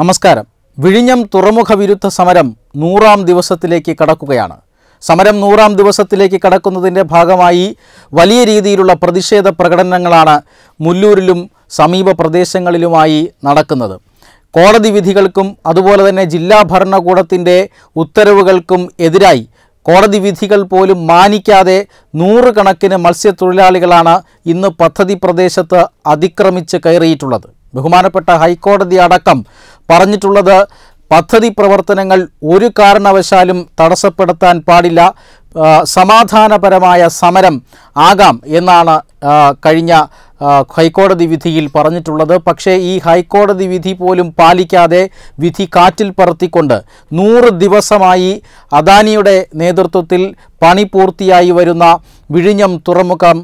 നമസ്കാരം വിഴിഞ്ഞം തുറമുഖ വിരുദ്ധ സമരം നൂറാം ദിവസത്തിലേക്ക് കടക്കുകയാണ് സമരം നൂറാം ദിവസത്തിലേക്ക് കടക്കുന്നതിൻ്റെ ഭാഗമായി വലിയ രീതിയിലുള്ള പ്രതിഷേധ പ്രകടനങ്ങളാണ് മുല്ലൂരിലും സമീപ പ്രദേശങ്ങളിലുമായി നടക്കുന്നത് കോടതി വിധികൾക്കും അതുപോലെ തന്നെ ജില്ലാ ഭരണകൂടത്തിൻ്റെ ഉത്തരവുകൾക്കും എതിരായി കോടതി വിധികൾ പോലും മാനിക്കാതെ നൂറുകണക്കിന് മത്സ്യത്തൊഴിലാളികളാണ് ഇന്ന് പദ്ധതി പ്രദേശത്ത് അതിക്രമിച്ച് കയറിയിട്ടുള്ളത് ബഹുമാനപ്പെട്ട ഹൈക്കോടതി അടക്കം പറഞ്ഞിട്ടുള്ളത് പദ്ധതി പ്രവർത്തനങ്ങൾ ഒരു കാരണവശാലും തടസ്സപ്പെടുത്താൻ പാടില്ല സമാധാനപരമായ സമരം ആകാം എന്നാണ് കഴിഞ്ഞ ഹൈക്കോടതി വിധിയിൽ പറഞ്ഞിട്ടുള്ളത് പക്ഷേ ഈ ഹൈക്കോടതി വിധി പോലും പാലിക്കാതെ വിധി കാറ്റിൽ പറത്തിക്കൊണ്ട് നൂറ് ദിവസമായി അദാനിയുടെ നേതൃത്വത്തിൽ പണി പൂർത്തിയായി വരുന്ന വിഴിഞ്ഞം തുറമുഖം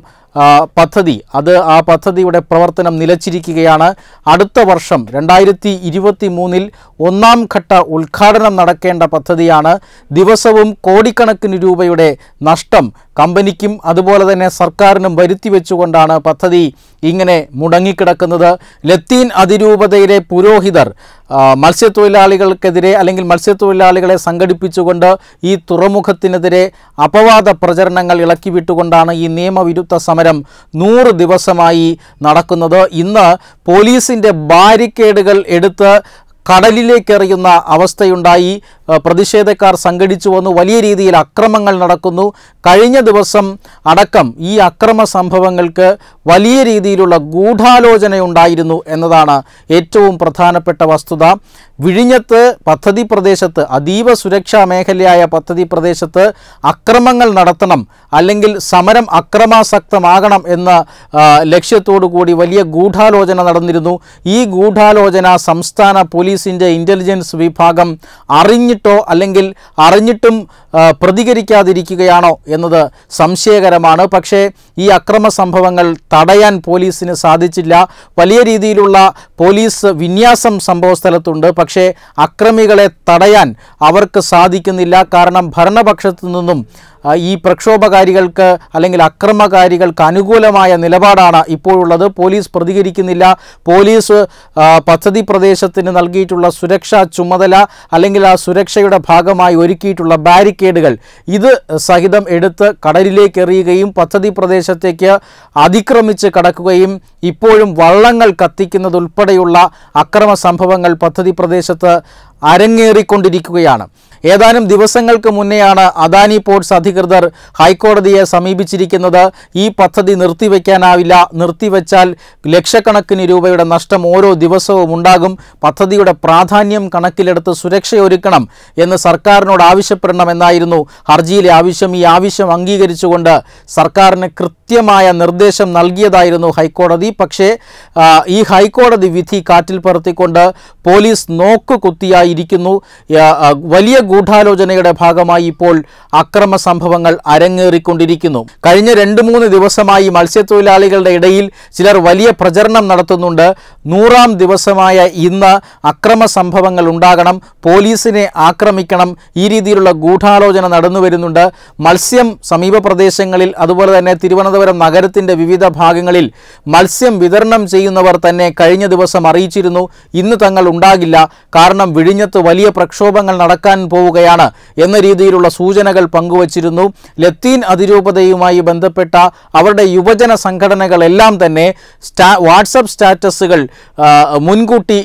പദ്ധതി അത് ആ പദ്ധതിയുടെ പ്രവർത്തനം നിലച്ചിരിക്കുകയാണ് അടുത്ത വർഷം രണ്ടായിരത്തി ഇരുപത്തി മൂന്നിൽ ഒന്നാം ഘട്ട ഉദ്ഘാടനം നടക്കേണ്ട പദ്ധതിയാണ് ദിവസവും കോടിക്കണക്കിന് രൂപയുടെ നഷ്ടം കമ്പനിക്കും അതുപോലെ തന്നെ സർക്കാരിനും വരുത്തി വെച്ചുകൊണ്ടാണ് പദ്ധതി ഇങ്ങനെ മുടങ്ങിക്കിടക്കുന്നത് ലത്തീൻ അതിരൂപതയിലെ പുരോഹിതർ മത്സ്യത്തൊഴിലാളികൾക്കെതിരെ അല്ലെങ്കിൽ മത്സ്യത്തൊഴിലാളികളെ സംഘടിപ്പിച്ചുകൊണ്ട് ഈ തുറമുഖത്തിനെതിരെ അപവാദ പ്രചരണങ്ങൾ ഇളക്കിവിട്ടുകൊണ്ടാണ് ഈ നിയമവിരുദ്ധ സമരം സമരം നൂറ് ദിവസമായി നടക്കുന്നത് ഇന്ന് പോലീസിൻ്റെ ബാരിക്കേഡുകൾ എടുത്ത് കടലിലേക്കെറിയുന്ന അവസ്ഥയുണ്ടായി പ്രതിഷേധക്കാർ സംഘടിച്ചു വന്നു വലിയ രീതിയിൽ അക്രമങ്ങൾ നടക്കുന്നു കഴിഞ്ഞ ദിവസം അടക്കം ഈ അക്രമ സംഭവങ്ങൾക്ക് വലിയ രീതിയിലുള്ള ഗൂഢാലോചനയുണ്ടായിരുന്നു എന്നതാണ് ഏറ്റവും പ്രധാനപ്പെട്ട വസ്തുത വിഴിഞ്ഞത്ത് പദ്ധതി പ്രദേശത്ത് അതീവ സുരക്ഷാ മേഖലയായ പദ്ധതി പ്രദേശത്ത് അക്രമങ്ങൾ നടത്തണം അല്ലെങ്കിൽ സമരം അക്രമാസക്തമാകണം എന്ന ലക്ഷ്യത്തോടു കൂടി വലിയ ഗൂഢാലോചന നടന്നിരുന്നു ഈ ഗൂഢാലോചന സംസ്ഥാന പോലീസിൻ്റെ ഇൻ്റലിജൻസ് വിഭാഗം അറിഞ്ഞു അറിഞ്ഞിട്ടോ അല്ലെങ്കിൽ അറിഞ്ഞിട്ടും പ്രതികരിക്കാതിരിക്കുകയാണോ എന്നത് സംശയകരമാണ് പക്ഷേ ഈ അക്രമ സംഭവങ്ങൾ തടയാൻ പോലീസിന് സാധിച്ചില്ല വലിയ രീതിയിലുള്ള പോലീസ് വിന്യാസം സംഭവ സ്ഥലത്തുണ്ട് പക്ഷേ അക്രമികളെ തടയാൻ അവർക്ക് സാധിക്കുന്നില്ല കാരണം ഭരണപക്ഷത്തു നിന്നും ഈ പ്രക്ഷോഭകാരികൾക്ക് അല്ലെങ്കിൽ അക്രമകാരികൾക്ക് അനുകൂലമായ നിലപാടാണ് ഇപ്പോഴുള്ളത് പോലീസ് പ്രതികരിക്കുന്നില്ല പോലീസ് പദ്ധതി പ്രദേശത്തിന് നൽകിയിട്ടുള്ള സുരക്ഷാ ചുമതല അല്ലെങ്കിൽ ആ സുരക്ഷയുടെ ഭാഗമായി ഒരുക്കിയിട്ടുള്ള ബാരിക്കേഡുകൾ ഇത് സഹിതം എടുത്ത് കടലിലേക്ക് എറിയുകയും പദ്ധതി പ്രദേശത്തേക്ക് അതിക്രമിച്ച് കടക്കുകയും ഇപ്പോഴും വള്ളങ്ങൾ കത്തിക്കുന്നതുൾപ്പെടെയുള്ള അക്രമ സംഭവങ്ങൾ പദ്ധതി പ്രദേശത്ത് അരങ്ങേറിക്കൊണ്ടിരിക്കുകയാണ് ഏതാനും ദിവസങ്ങൾക്ക് മുന്നെയാണ് അദാനി പോർട്സ് അധികൃതർ ഹൈക്കോടതിയെ സമീപിച്ചിരിക്കുന്നത് ഈ പദ്ധതി നിർത്തിവെക്കാനാവില്ല നിർത്തിവെച്ചാൽ ലക്ഷക്കണക്കിന് രൂപയുടെ നഷ്ടം ഓരോ ദിവസവും ഉണ്ടാകും പദ്ധതിയുടെ പ്രാധാന്യം കണക്കിലെടുത്ത് സുരക്ഷയൊരുക്കണം എന്ന് സർക്കാരിനോട് ആവശ്യപ്പെടണമെന്നായിരുന്നു ഹർജിയിലെ ആവശ്യം ഈ ആവശ്യം അംഗീകരിച്ചുകൊണ്ട് സർക്കാരിന് കൃത്യമായ നിർദ്ദേശം നൽകിയതായിരുന്നു ഹൈക്കോടതി പക്ഷേ ഈ ഹൈക്കോടതി വിധി കാറ്റിൽ പറത്തിക്കൊണ്ട് പോലീസ് നോക്കുകുത്തിയായിരിക്കുന്നു വലിയ ഗൂഢാലോചനയുടെ ഭാഗമായി ഇപ്പോൾ അക്രമ സംഭവങ്ങൾ അരങ്ങേറിക്കൊണ്ടിരിക്കുന്നു കഴിഞ്ഞ രണ്ടു മൂന്ന് ദിവസമായി മത്സ്യത്തൊഴിലാളികളുടെ ഇടയിൽ ചിലർ വലിയ പ്രചരണം നടത്തുന്നുണ്ട് നൂറാം ദിവസമായ ഇന്ന് അക്രമ സംഭവങ്ങൾ ഉണ്ടാകണം പോലീസിനെ ആക്രമിക്കണം ഈ രീതിയിലുള്ള ഗൂഢാലോചന നടന്നു വരുന്നുണ്ട് മത്സ്യം സമീപ പ്രദേശങ്ങളിൽ അതുപോലെ തന്നെ തിരുവനന്തപുരം നഗരത്തിൻ്റെ വിവിധ ഭാഗങ്ങളിൽ മത്സ്യം വിതരണം ചെയ്യുന്നവർ തന്നെ കഴിഞ്ഞ ദിവസം അറിയിച്ചിരുന്നു ഇന്ന് തങ്ങൾ ഉണ്ടാകില്ല കാരണം വിഴിഞ്ഞത്ത് വലിയ പ്രക്ഷോഭങ്ങൾ നടക്കാൻ പോവുകയാണ് എന്ന രീതിയിലുള്ള സൂചനകൾ പങ്കുവച്ചിരുന്നു ലത്തീൻ അതിരൂപതയുമായി ബന്ധപ്പെട്ട അവരുടെ യുവജന സംഘടനകളെല്ലാം തന്നെ സ്റ്റാ വാട്സപ്പ് സ്റ്റാറ്റസുകൾ മുൻകൂട്ടി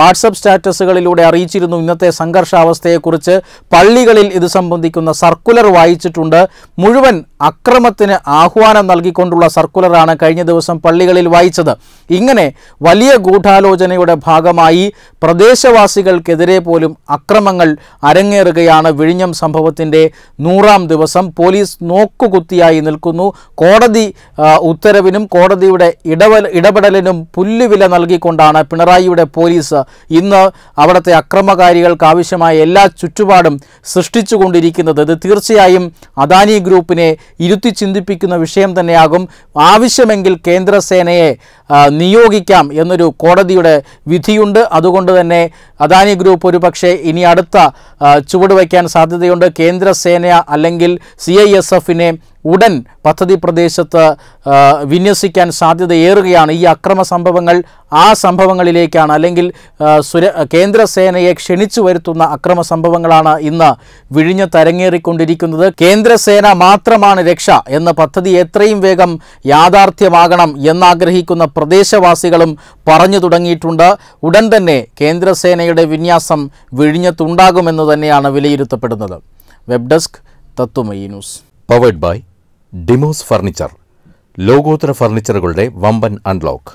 വാട്സപ്പ് സ്റ്റാറ്റസുകളിലൂടെ അറിയിച്ചിരുന്നു ഇന്നത്തെ സംഘർഷാവസ്ഥയെക്കുറിച്ച് പള്ളികളിൽ ഇത് സംബന്ധിക്കുന്ന സർക്കുലർ വായിച്ചിട്ടുണ്ട് മുഴുവൻ അക്രമത്തിന് ആഹ്വാനം നൽകിക്കൊണ്ടുള്ള സർക്കുലറാണ് കഴിഞ്ഞ ദിവസം പള്ളികളിൽ വായിച്ചത് ഇങ്ങനെ വലിയ ഗൂഢാലോചനയുടെ ഭാഗമായി പ്രദേശവാസികൾക്കെതിരെ പോലും അക്രമങ്ങൾ അരങ്ങേറുകയാണ് വിഴിഞ്ഞം സംഭവത്തിൻ്റെ നൂറാം ദിവസം പോലീസ് നോക്കുകുത്തിയായി നിൽക്കുന്നു കോടതി ഉത്തരവിനും കോടതിയുടെ ഇടവൽ ഇടപെടലിനും പുല്ലുവില നൽകിക്കൊണ്ടാണ് പിണറായിയുടെ പോലീസ് ഇന്ന് അവിടുത്തെ അക്രമകാരികൾക്ക് ആവശ്യമായ എല്ലാ ചുറ്റുപാടും സൃഷ്ടിച്ചുകൊണ്ടിരിക്കുന്നത് ഇത് തീർച്ചയായും അദാനി ഗ്രൂപ്പിനെ ഇരുത്തി ചിന്തിപ്പിക്കുന്ന വിഷയം തന്നെയാകും ആവശ്യമെങ്കിൽ കേന്ദ്രസേനയെ നിയോഗിക്കാം എന്നൊരു കോടതിയുടെ വിധിയുണ്ട് അതുകൊണ്ട് തന്നെ അദാനി ഗ്രൂപ്പ് ഒരു പക്ഷേ ഇനി അടുത്ത ചുവടുവയ്ക്കാൻ സാധ്യതയുണ്ട് കേന്ദ്രസേന അല്ലെങ്കിൽ സി ഐ എസ് എഫിനെ ഉടൻ പദ്ധതി പ്രദേശത്ത് വിന്യസിക്കാൻ സാധ്യതയേറുകയാണ് ഈ അക്രമ സംഭവങ്ങൾ ആ സംഭവങ്ങളിലേക്കാണ് അല്ലെങ്കിൽ സുര കേന്ദ്രസേനയെ ക്ഷണിച്ചു വരുത്തുന്ന അക്രമ സംഭവങ്ങളാണ് ഇന്ന് വിഴിഞ്ഞ് തരങ്ങേറിക്കൊണ്ടിരിക്കുന്നത് കേന്ദ്രസേന മാത്രമാണ് രക്ഷ എന്ന പദ്ധതി എത്രയും വേഗം യാഥാർത്ഥ്യമാകണം എന്നാഗ്രഹിക്കുന്ന പ്രദേശവാസികളും പറഞ്ഞു തുടങ്ങിയിട്ടുണ്ട് ഉടൻ തന്നെ കേന്ദ്രസേനയുടെ വിന്യാസം വിഴിഞ്ഞത്തുണ്ടാകുമെന്ന് തന്നെയാണ് വിലയിരുത്തപ്പെടുന്നത് web desk Tatwamayi news powered by Demos furniture ലോകോത്തര ഫർണിച്ചറുകളുടെ വമ്പൻ അൺലോക്ക്